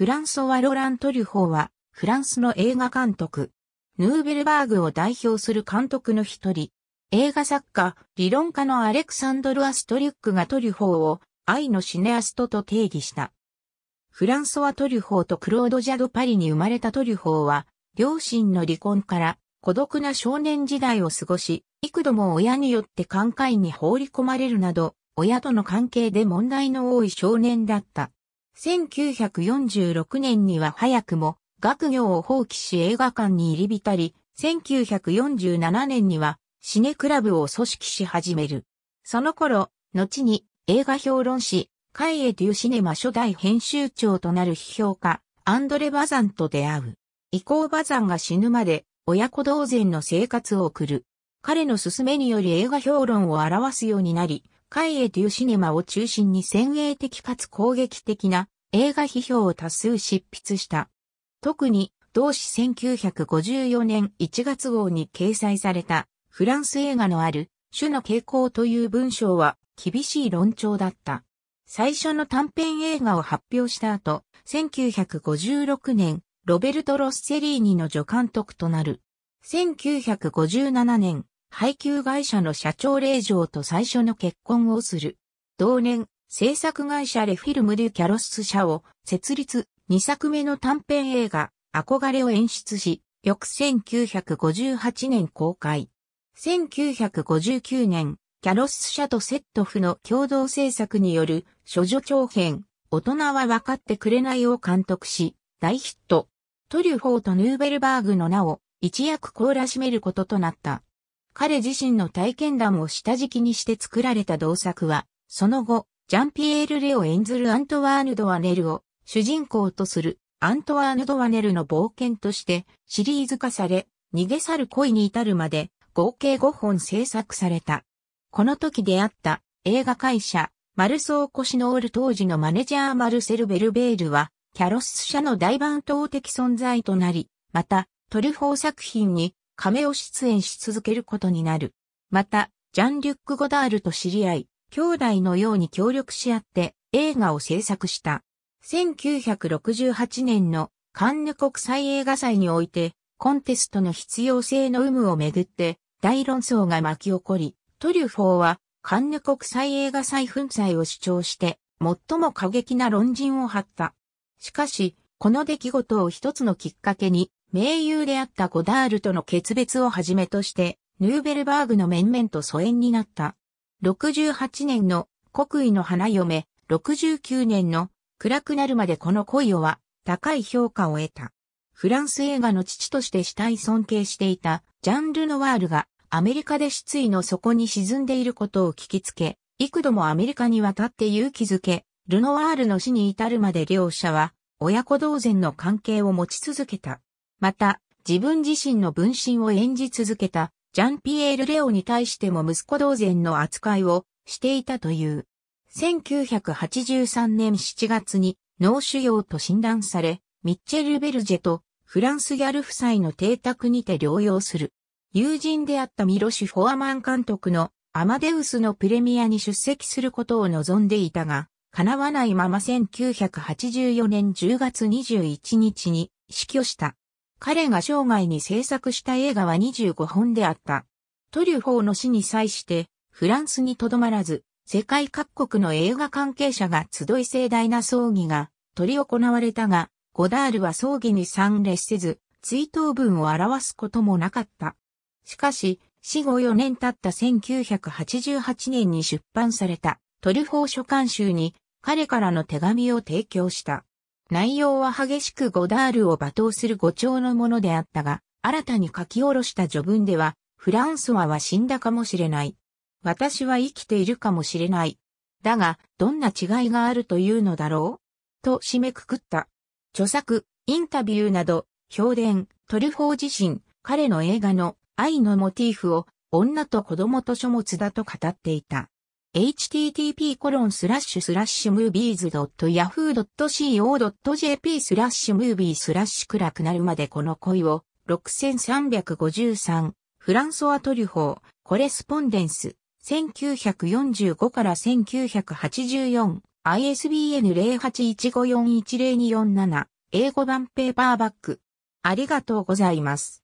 フランソワ・ロラン・トリュフォーは、フランスの映画監督、ヌーベルバーグを代表する監督の一人、映画作家、理論家のアレクサンドル・アストリュックがトリュフォーを愛のシネアストと定義した。フランソワ・トリュフォーとクロード・ジャド・パリに生まれたトリュフォーは、両親の離婚から孤独な少年時代を過ごし、幾度も親によって寛解に放り込まれるなど、親との関係で問題の多い少年だった。1946年には早くも学業を放棄し映画館に入り浸り、1947年にはシネクラブを組織し始める。その頃、後に映画評論誌、カイエ・デュ・シネマ初代編集長となる批評家、アンドレ・バザンと出会う。以降バザンが死ぬまで、親子同然の生活を送る。彼の勧めにより映画評論を表すようになり、カイエ・デュ・シネマを中心に先鋭的かつ攻撃的な映画批評を多数執筆した。特に、同誌1954年1月号に掲載された、フランス映画のある、種の傾向という文章は、厳しい論調だった。最初の短編映画を発表した後、1956年、ロベルト・ロッセリーニの助監督となる。1957年、配給会社の社長令嬢と最初の結婚をする。同年、制作会社レフィルム・デュ・キャロス社を設立2作目の短編映画憧れを演出し、翌1958年公開。1959年、キャロス社とセットフの共同制作による処女長編、大人は分かってくれないを監督し、大ヒット。トリュフォーとヌーベルバーグの名を一躍凍らしめることとなった。彼自身の体験談を下敷きにして作られた同作は、その後、ジャンピエール・レオ演ずるアントワーヌ・ドワネルを主人公とするアントワーヌ・ドワネルの冒険としてシリーズ化され、逃げ去る恋に至るまで合計5本制作された。この時出会った映画会社マルソー・コシノール当時のマネジャーマルセル・ベルベールはキャロス社の大番頭的存在となり、またトリュフォー作品に亀を出演し続けることになる。また、ジャン・リュック・ゴダールと知り合い、兄弟のように協力し合って映画を制作した。1968年のカンヌ国際映画祭において、コンテストの必要性の有無をめぐって大論争が巻き起こり、トリュフォーはカンヌ国際映画祭粉砕を主張して、最も過激な論陣を張った。しかし、この出来事を一つのきっかけに、盟友であったゴダールとの決別をはじめとして、ヌーベルバーグの面々と疎遠になった。68年の国威の花嫁、69年の暗くなるまでこの恋をは高い評価を得た。フランス映画の父として死体尊敬していたジャンル・ノワールがアメリカで失意の底に沈んでいることを聞きつけ、幾度もアメリカに渡って勇気づけ、ルノワールの死に至るまで両者は親子同然の関係を持ち続けた。また、自分自身の分身を演じ続けたジャンピエール・レオに対しても息子同然の扱いをしていたという。1983年7月に脳腫瘍と診断され、ミッチェル・ベルジェとフランスギャル夫妻の邸宅にて療養する。友人であったミロシュ・フォアマン監督のアマデウスのプレミアに出席することを望んでいたが、叶わないまま1984年10月21日に死去した。彼が生涯に制作した映画は25本であった。トリュフォーの死に際して、フランスにとどまらず、世界各国の映画関係者が集い盛大な葬儀が取り行われたが、ゴダールは葬儀に参列せず、追悼文を表すこともなかった。しかし、死後4年経った1988年に出版されたトリュフォー書簡集に彼からの手紙を提供した。内容は激しくゴダールを罵倒する語調のものであったが、新たに書き下ろした序文では、フランソワは死んだかもしれない。私は生きているかもしれない。だが、どんな違いがあるというのだろうと締めくくった。著作、インタビューなど、評伝、トルフォー自身、彼の映画の愛のモチーフを女と子供と書物だと語っていた。http コロンスラッシュスラッシュムービーズ .yahoo.co.jp スラッシュムービースラッシュ暗くなるまでこの恋を6353フランソワトリュフォーコレスポンデンス1945から1984 ISBN 0815410247英語版ペーパーバックありがとうございます。